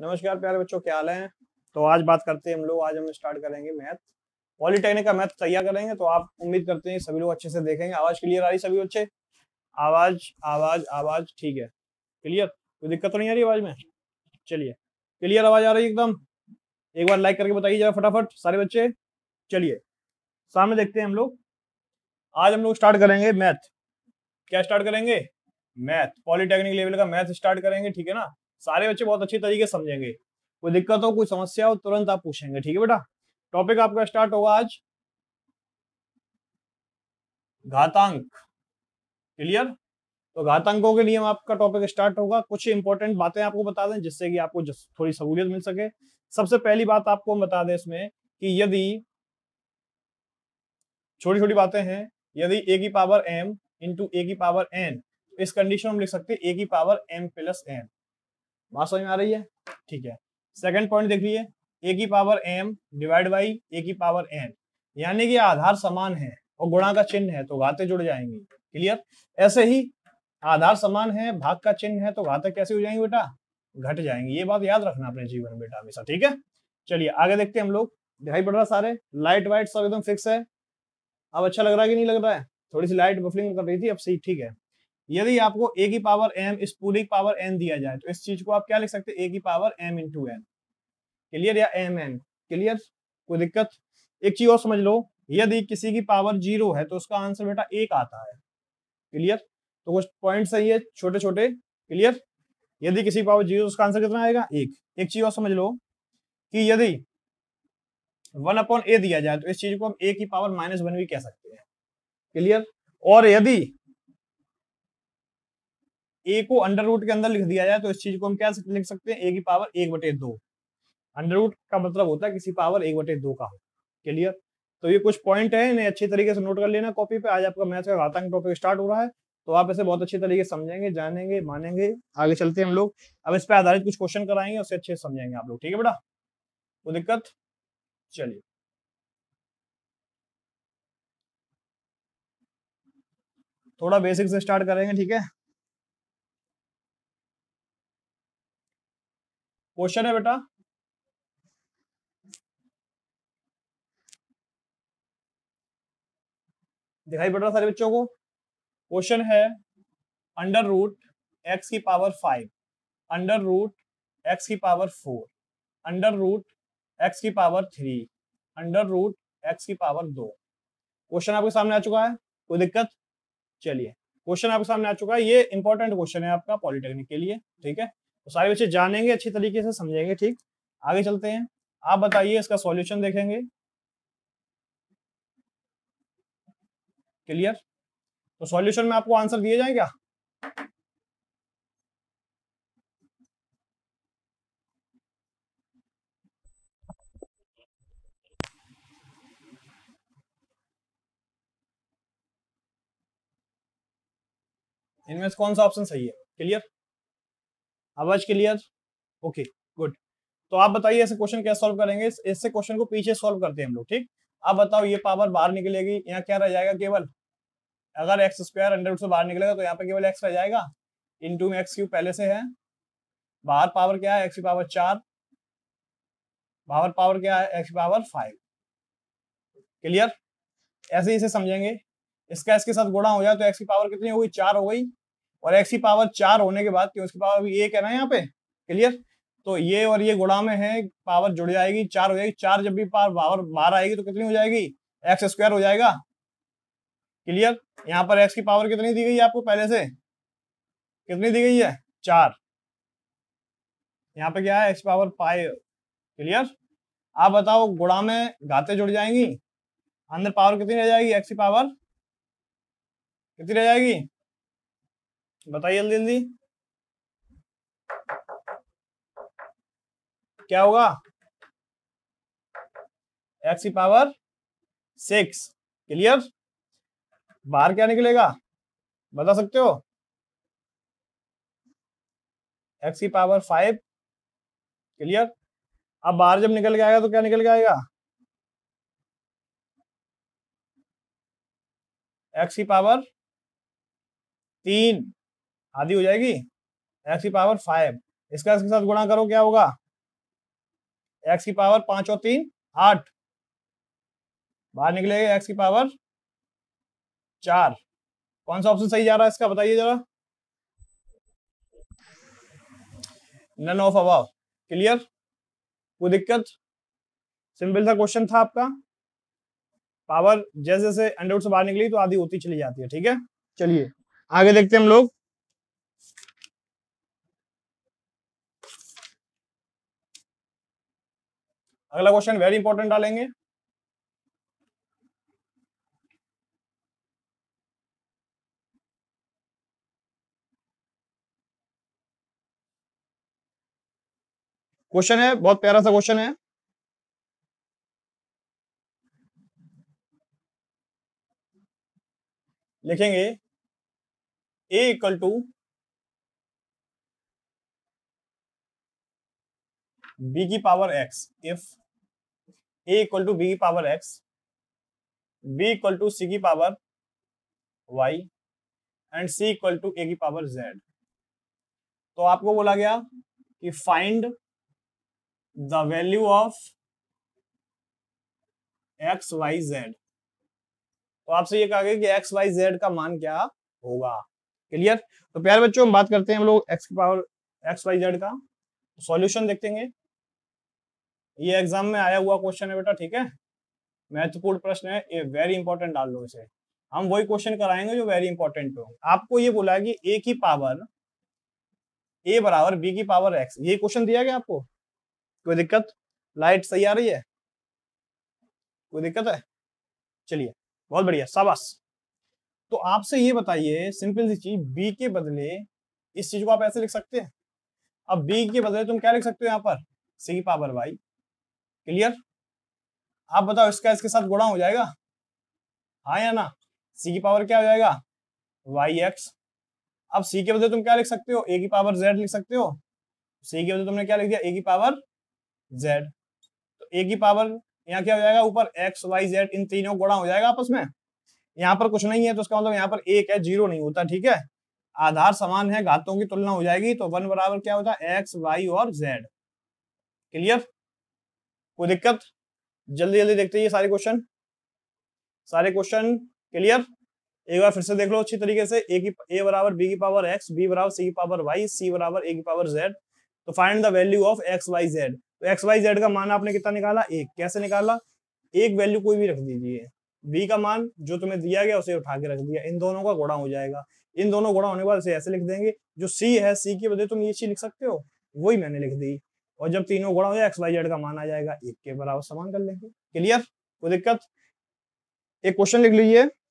नमस्कार प्यारे बच्चों क्या हाल है तो आज बात करते हैं हम लोग आज हम स्टार्ट करेंगे मैथ पॉलिटेक्निक का मैथ तैयार करेंगे तो आप उम्मीद करते हैं सभी लोग अच्छे से देखेंगे आवाज क्लियर आ रही सभी बच्चे आवाज आवाज आवाज ठीक है क्लियर कोई दिक्कत तो नहीं आ रही आवाज में चलिए क्लियर आवाज आ रही है एकदम एक बार लाइक करके बताइए जरा फटाफट सारे बच्चे चलिए सामने देखते हैं हम लोग आज हम लोग स्टार्ट करेंगे मैथ क्या स्टार्ट करेंगे मैथ पॉलिटेक्निक लेवल का मैथ स्टार्ट करेंगे ठीक है ना सारे बच्चे बहुत अच्छे तरीके समझेंगे कोई दिक्कत हो कोई समस्या हो तुरंत आप पूछेंगे ठीक है बेटा टॉपिक आपका स्टार्ट होगा आज घातांक क्लियर तो घातांकों के लिए हम आपका टॉपिक स्टार्ट होगा कुछ इंपॉर्टेंट बातें आपको बता दें जिससे कि आपको थोड़ी सहूलियत मिल सके सबसे पहली बात आपको हम बता दें इसमें कि यदि छोटी छोटी बातें हैं यदि ए की पावर एम इंटू ए की पावर एन तो इस कंडीशन हम लिख सकते हैं ए की पावर एम प्लस एन बात समझ में आ रही है ठीक है सेकंड पॉइंट लीजिए ए की power m divide by a की पावर एन यानी कि आधार समान है और गुणा का चिन्ह है तो घाते जुड़ जाएंगे क्लियर ऐसे ही आधार समान है भाग का चिन्ह है तो घाते कैसे हो जाएंगे बेटा घट जाएंगे ये बात याद रखना अपने जीवन में बेटा हमेशा ठीक है चलिए आगे देखते हैं हम लोग दिखाई पड़ रहा सारे लाइट वाइट सब एकदम फिक्स है अब अच्छा लग रहा है कि नहीं लग रहा है थोड़ी सी लाइट बफलिंग कर रही थी अब सही ठीक है यदि आपको ए की पावर एम इस पूरी पावर एन दिया जाए तो इस चीज को आप क्या लिख सकते हैं ए की power m into n clear या एम एन क्लियर कोई दिक्कत एक चीज और समझ लो यदि किसी की पावर जीरो है तो उसका आंसर बेटा एक आता है क्लियर तो कुछ पॉइंट सही है छोटे छोटे क्लियर यदि किसी की पावर जीरो उसका आंसर कितना आएगा एक एक चीज और समझ लो कि यदि वन अपॉन ए दिया जाए तो इस चीज को हम ए की पावर माइनस वन भी कह सकते हैं क्लियर और यदि ए को अंडर रूट के अंदर लिख दिया जाए तो इस चीज को हम क्या लिख सकते हैं ए की पावर एक बटे दो अंडर रूट का मतलब होता है किसी पावर एक बटे दो का हो क्लियर तो ये कुछ पॉइंट है इन्हें अच्छी तरीके से नोट कर लेना कॉपी पे आज आपका मैथ का घातांक टॉपिक स्टार्ट हो रहा है तो आप इसे बहुत अच्छे तरीके समझेंगे जानेंगे मानेंगे आगे चलते हैं हम लोग अब इस पर आधारित कुछ क्वेश्चन कराएंगे उससे अच्छे समझेंगे आप लोग ठीक है बेटा कोई दिक्कत चलिए थोड़ा बेसिक से स्टार्ट करेंगे ठीक है क्वेश्चन है बेटा दिखाई पड़ रहा सारे बच्चों को क्वेश्चन है अंडर रूट एक्स की power five under root x की power four under root x की power three under root x की पावर दो क्वेश्चन आपके सामने आ चुका है कोई दिक्कत चलिए क्वेश्चन आपके सामने आ चुका है ये इंपॉर्टेंट क्वेश्चन है आपका पॉलिटेक्निक के लिए ठीक है तो सारे बच्चे जानेंगे अच्छी तरीके से समझेंगे ठीक आगे चलते हैं आप बताइए इसका सॉल्यूशन देखेंगे क्लियर तो सॉल्यूशन में आपको आंसर दिए जाए क्या इनमें से कौन सा ऑप्शन सही है क्लियर आवाज क्लियर ओके गुड तो आप बताइए ऐसे क्वेश्चन क्या सॉल्व करेंगे इससे क्वेश्चन को पीछे सॉल्व करते हैं हम लोग ठीक आप बताओ ये पावर बाहर निकलेगी यहाँ क्या रह जाएगा केवल अगर एक्स स्क्वायर अंडर से बाहर निकलेगा तो यहाँ पे केवल एक्स रह जाएगा इन टू एक्स क्यूब पहले से है बाहर पावर क्या है एक्स की पावर चार बाहर पावर क्या है एक्स की पावर फाइव क्लियर ऐसे ही इसे समझेंगे इसका इसके साथ गुणा हो जाए तो एक्स की पावर कितनी हो गई चार हो गई और एक्स की पावर चार होने के बाद क्यों उसकी पावर अभी एक है ना यहाँ पे क्लियर तो ये और ये गुड़ा में है पावर जुड़ जाएगी चार हो जाएगी चार जब भी पावर पावर बाहर आएगी तो कितनी हो जाएगी एक्स स्क्वायर हो जाएगा क्लियर यहाँ पर एक्स की पावर कितनी दी गई है आपको पहले से कितनी दी गई है चार यहाँ पे क्या है एक्स पावर फाइव क्लियर आप बताओ गुड़ा में घाते जुड़ जाएंगी अंदर पावर कितनी रह जाएगी एक्स की पावर कितनी रह जाएगी बताइए जल्दी जल्दी क्या होगा एक्स की पावर सिक्स क्लियर बाहर क्या निकलेगा बता सकते हो एक्स की पावर फाइव क्लियर अब बाहर जब निकल के आएगा तो क्या निकल के आएगा एक्स की पावर तीन आधी हो जाएगी एक्स की पावर फाइव इसका इसके साथ गुणा करो क्या होगा एक्स की पावर पांच और तीन आठ बाहर निकलेगा एक्स की पावर चार कौन सा ऑप्शन सही जा रहा है इसका बताइए जरा नन ऑफ अब क्लियर कोई दिक्कत सिंपल सा क्वेश्चन था आपका पावर जैसे जैसे अंडरवुड से बाहर निकली तो आधी होती चली जाती है ठीक है चलिए आगे देखते हैं हम लोग अगला क्वेश्चन वेरी इंपॉर्टेंट डालेंगे क्वेश्चन है बहुत प्यारा सा क्वेश्चन है लिखेंगे ए इक्वल टू बी की power x if a equal to b की power x b equal to c की power y and c equal to a की पावर जेड तो आपको बोला गया कि find the value of x y z तो आपसे ये कहा गया कि एक्स वाई जेड का मान क्या होगा क्लियर तो प्यारे बच्चों हम बात करते हैं हम लोग एक्स की पावर एक्स वाई जेड का सॉल्यूशन तो देखते हैं ये एग्जाम में आया हुआ क्वेश्चन है बेटा ठीक है महत्वपूर्ण प्रश्न है ये वेरी इंपॉर्टेंट डाल लो इसे हम वही क्वेश्चन कराएंगे जो वेरी इंपॉर्टेंट हो आपको ये बोला कि ए की पावर ए बराबर बी की पावर एक्स ये क्वेश्चन दिया गया आपको कोई दिक्कत लाइट सही आ रही है कोई दिक्कत है चलिए बहुत बढ़िया शाबाश तो आपसे ये बताइए सिंपल सी चीज बी के बदले इस चीज को आप ऐसे लिख सकते हैं अब बी के बदले तुम क्या लिख सकते हो यहाँ पर सी की पावर वाई क्लियर आप बताओ इसका इसके साथ गुणा हो जाएगा हाँ या ना सी की पावर क्या हो जाएगा वाई एक्स अब सी के बदले तुम क्या लिख सकते हो ए की पावर जेड लिख सकते हो सी के बदले तुमने क्या लिख दिया ए की पावर जेड तो ए की पावर यहाँ क्या हो जाएगा ऊपर एक्स वाई जेड इन तीनों गुणा हो जाएगा आपस में यहाँ पर कुछ नहीं है तो उसका मतलब यहाँ पर एक है जीरो नहीं होता ठीक है आधार समान है घातों की तुलना हो जाएगी तो वन बराबर क्या होता है एक्स वाई और जेड क्लियर कोई दिक्कत जल्दी जल्दी देखते हैं सारे क्वेश्चन सारे क्वेश्चन क्लियर एक बार फिर से देख लो अच्छी तरीके से ए की ए बराबर बी की पावर एक्स बी बराबर सी की पावर वाई सी बराबर ए की पावर जेड तो find the value of x y z तो एक्स वाई जेड का मान आपने कितना निकाला एक कैसे निकाला एक वैल्यू कोई भी रख दीजिए बी का मान जो तुम्हें दिया गया उसे उठा के रख दिया इन दोनों का गुणा हो जाएगा इन दोनों गुणा होने के बाद ऐसे लिख देंगे जो सी है सी की वजह तुम ये चीज लिख सकते हो वही मैंने लिख दी और जब तीनों गुणा हो जाए एक्स वाई जेड का मान आ जाएगा एक के बराबर समान कर लेंगे क्लियर कोई दिक्कत एक क्वेश्चन लिख लीजिए